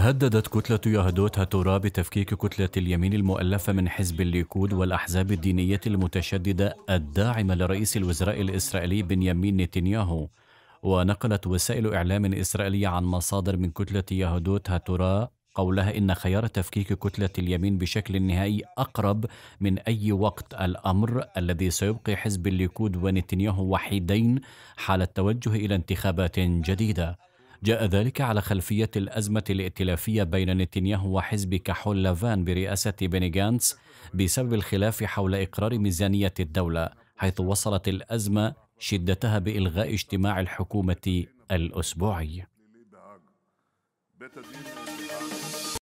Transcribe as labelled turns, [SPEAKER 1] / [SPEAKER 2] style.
[SPEAKER 1] هددت كتلة يهدوت هاتورا بتفكيك كتلة اليمين المؤلفة من حزب الليكود والأحزاب الدينية المتشددة الداعمة لرئيس الوزراء الإسرائيلي بنيامين نتنياهو ونقلت وسائل إعلام إسرائيلية عن مصادر من كتلة يهدوت هاتورا قولها إن خيار تفكيك كتلة اليمين بشكل نهائي أقرب من أي وقت الأمر الذي سيبقي حزب الليكود ونتنياهو وحيدين حال التوجه إلى انتخابات جديدة جاء ذلك على خلفية الأزمة الائتلافية بين نتنياهو وحزب كحول لافان برئاسة بني جانس بسبب الخلاف حول إقرار ميزانية الدولة حيث وصلت الأزمة شدتها بإلغاء اجتماع الحكومة الأسبوعي